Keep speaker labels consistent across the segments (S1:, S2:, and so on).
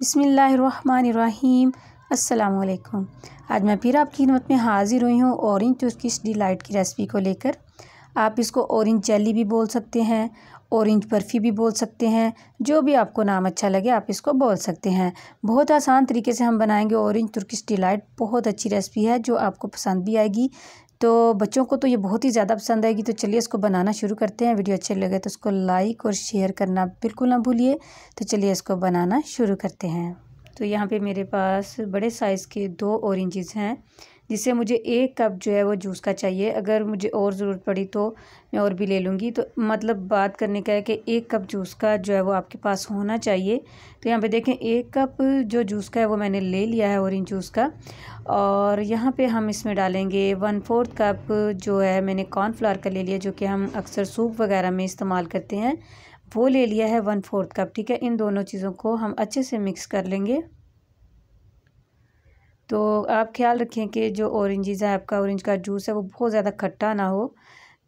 S1: बिसमीम् अल्लाम आज मैं फिर आपकी खिदमत में हाज़िर हुई हूँ औरेंज टूस की डिलाइट की रेसिपी को लेकर आप इसको औरेंज जेली भी बोल सकते हैं औरेंज बर्फ़ी भी बोल सकते हैं जो भी आपको नाम अच्छा लगे आप इसको बोल सकते हैं बहुत आसान तरीके से हम बनाएंगे औरेंज तुर्किश डिलाइट बहुत अच्छी रेसिपी है जो आपको पसंद भी आएगी तो बच्चों को तो ये बहुत ही ज़्यादा पसंद आएगी तो चलिए इसको बनाना शुरू करते हैं वीडियो अच्छे लगे तो उसको लाइक और शेयर करना बिल्कुल ना भूलिए तो चलिए इसको बनाना शुरू करते हैं तो यहाँ पे मेरे पास बड़े साइज़ के दो औरेंजेस हैं जिससे मुझे एक कप जो है वो जूस का चाहिए अगर मुझे और ज़रूरत पड़ी तो मैं और भी ले लूँगी तो मतलब बात करने का है कि एक कप जूस का जो है वो आपके पास होना चाहिए तो यहाँ पे देखें एक कप जो जूस का है वो मैंने ले लिया है औरेंज जूस का और यहाँ पे हम इसमें डालेंगे वन फोर्थ कप जो है मैंने कॉर्नफ्लावर का ले लिया जो कि हम अक्सर सूप वगैरह में इस्तेमाल करते हैं वो ले लिया है वन फोर्थ कप ठीक है इन दोनों चीज़ों को हम अच्छे से मिक्स कर लेंगे तो आप ख्याल रखें कि जो औरेंजेज़ है आपका औरेंज का जूस है वो बहुत ज़्यादा खट्टा ना हो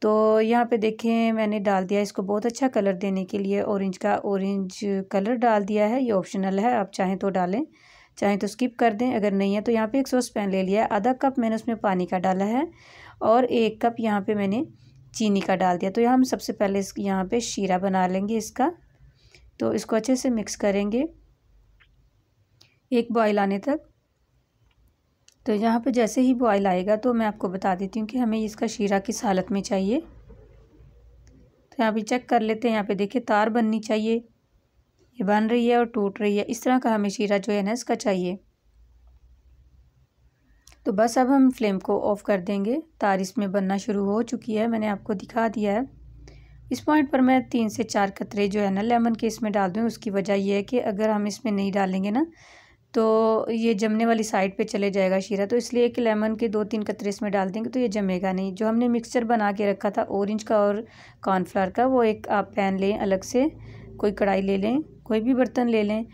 S1: तो यहाँ पे देखें मैंने डाल दिया इसको बहुत अच्छा कलर देने के लिए ऑरेंज का ऑरेंज कलर डाल दिया है ये ऑप्शनल है आप चाहें तो डालें चाहें तो स्किप कर दें अगर नहीं है तो यहाँ पे एक सॉस पैन ले लिया है आधा कप मैंने उसमें पानी का डाला है और एक कप यहाँ पे मैंने चीनी का डाल दिया तो यहाँ हम सबसे पहले इस यहाँ पर शीरा बना लेंगे इसका तो इसको अच्छे से मिक्स करेंगे एक बॉयल आने तक तो यहाँ पर जैसे ही बॉयल आएगा तो मैं आपको बता देती हूँ कि हमें इसका शीरा किस हालत में चाहिए तो यहाँ पर चेक कर लेते हैं यहाँ पर देखिए तार बननी चाहिए ये बन रही है और टूट रही है इस तरह का हमें शीरा जो है ना इसका चाहिए तो बस अब हम फ्लेम को ऑफ़ कर देंगे तार इसमें बनना शुरू हो चुकी है मैंने आपको दिखा दिया है इस पॉइंट पर मैं तीन से चार कतरे जो है ना लेमन के इसमें डाल दूँ उसकी वजह यह है कि अगर हम इसमें नहीं डालेंगे ना तो ये जमने वाली साइड पे चले जाएगा शीरा तो इसलिए एक लेमन के दो तीन कतरे इसमें डाल देंगे तो ये जमेगा नहीं जो हमने मिक्सचर बना के रखा था ऑरेंज का और कॉर्नफ्लावर का वो एक आप पैन लें अलग से कोई कढ़ाई ले लें कोई भी बर्तन ले लें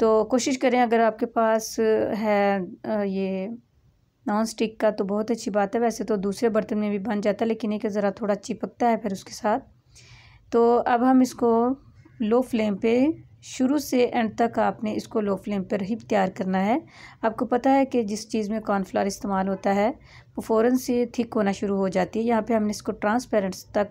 S1: तो कोशिश करें अगर आपके पास है ये नॉन स्टिक का तो बहुत अच्छी बात है वैसे तो दूसरे बर्तन में भी बन जाता है लेकिन एक ज़रा थोड़ा चिपकता है फिर उसके साथ तो अब हम इसको लो फ्लेम पे शुरू से एंड तक आपने इसको लो फ्लेम पर ही तैयार करना है आपको पता है कि जिस चीज़ में कॉर्नफ्लावर इस्तेमाल होता है वो फ़ौरन से थिक होना शुरू हो जाती है यहाँ पे हमने इसको ट्रांसपेरेंट तक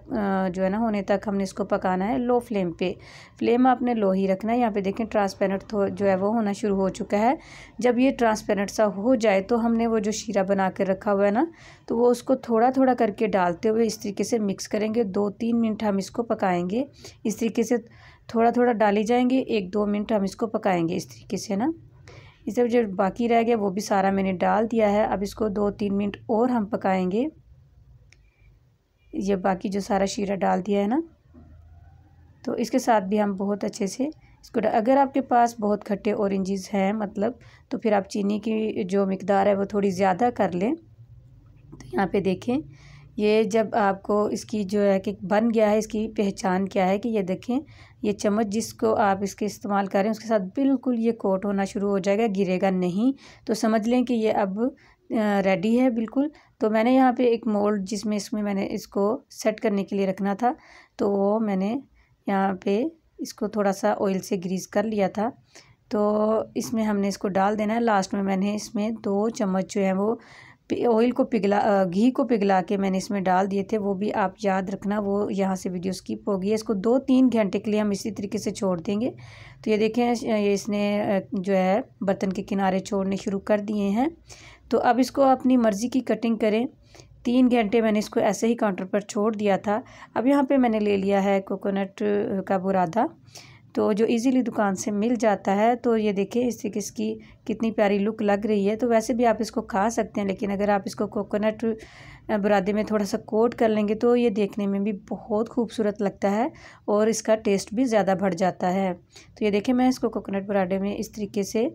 S1: जो है ना होने तक हमने इसको पकाना है लो फ्लेम पे फ्लेम आपने लो ही रखना है यहाँ पे देखें ट्रांसपेरेंट जो है वो होना शुरू हो चुका है जब ये ट्रांसपेरेंट सा हो जाए तो हमने वो जो शीरा बना कर रखा हुआ है ना तो वो उसको थोड़ा थोड़ा करके डालते हुए इस तरीके से मिक्स करेंगे दो तीन मिनट हम इसको पकाएँगे इस तरीके से थोड़ा थोड़ा डाली जाएंगे एक दो मिनट हम इसको पकाएंगे इस तरीके से ना इसे जो बाकी रह गया वो भी सारा मैंने डाल दिया है अब इसको दो तीन मिनट और हम पकाएंगे ये बाकी जो सारा शीरा डाल दिया है ना तो इसके साथ भी हम बहुत अच्छे से इसको अगर आपके पास बहुत खट्टे औरेंजेस हैं मतलब तो फिर आप चीनी की जो मकदार है वो थोड़ी ज़्यादा कर लें तो यहाँ पर देखें ये जब आपको इसकी जो है कि बन गया है इसकी पहचान क्या है कि ये देखें ये चम्मच जिसको आप इसके इस्तेमाल करें उसके साथ बिल्कुल ये कोट होना शुरू हो जाएगा गिरेगा नहीं तो समझ लें कि ये अब रेडी है बिल्कुल तो मैंने यहाँ पे एक मोल्ड जिसमें इसमें मैंने इसको सेट करने के लिए रखना था तो वो मैंने यहाँ पे इसको थोड़ा सा ऑयल से ग्रीस कर लिया था तो इसमें हमने इसको डाल देना है लास्ट में मैंने इसमें दो चम्मच जो है वो ऑयल को पिघला घी को पिघला के मैंने इसमें डाल दिए थे वो भी आप याद रखना वो यहाँ से वीडियो स्किप होगी इसको दो तीन घंटे के लिए हम इसी तरीके से छोड़ देंगे तो ये देखें ये इसने जो है बर्तन के किनारे छोड़ने शुरू कर दिए हैं तो अब इसको अपनी मर्ज़ी की कटिंग करें तीन घंटे मैंने इसको ऐसे ही काउंटर पर छोड़ दिया था अब यहाँ पर मैंने ले लिया है कोकोनट का बुरादा तो जो इजीली दुकान से मिल जाता है तो ये देखिए इससे इसकी कितनी प्यारी लुक लग रही है तो वैसे भी आप इसको खा सकते हैं लेकिन अगर आप इसको कोकोनट बुरादे में थोड़ा सा कोट कर लेंगे तो ये देखने में भी बहुत खूबसूरत लगता है और इसका टेस्ट भी ज़्यादा बढ़ जाता है तो ये देखिए मैं इसको कोकोनट बुरादे में इस तरीके से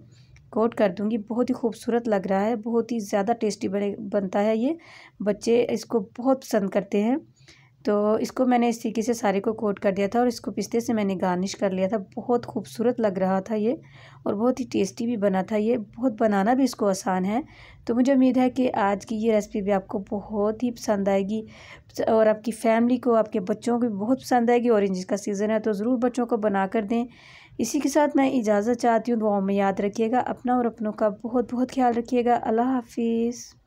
S1: कोट कर दूंगी बहुत ही खूबसूरत लग रहा है बहुत ही ज़्यादा टेस्टी बने बनता है ये बच्चे इसको बहुत पसंद करते हैं तो इसको मैंने इस तरीके से सारे को कोट कर दिया था और इसको पिस्ते से मैंने गार्निश कर लिया था बहुत खूबसूरत लग रहा था ये और बहुत ही टेस्टी भी बना था ये बहुत बनाना भी इसको आसान है तो मुझे उम्मीद है कि आज की ये रेसिपी भी आपको बहुत ही पसंद आएगी और आपकी फैमिली को आपके बच्चों को भी बहुत पसंद आएगी और का सीज़न है तो ज़रूर बच्चों को बना कर दें इसी के साथ मैं इजाज़त चाहती हूँ दुआओं में याद रखिएगा अपना और अपनों का बहुत बहुत ख्याल रखिएगा अल्लाह हाफिज़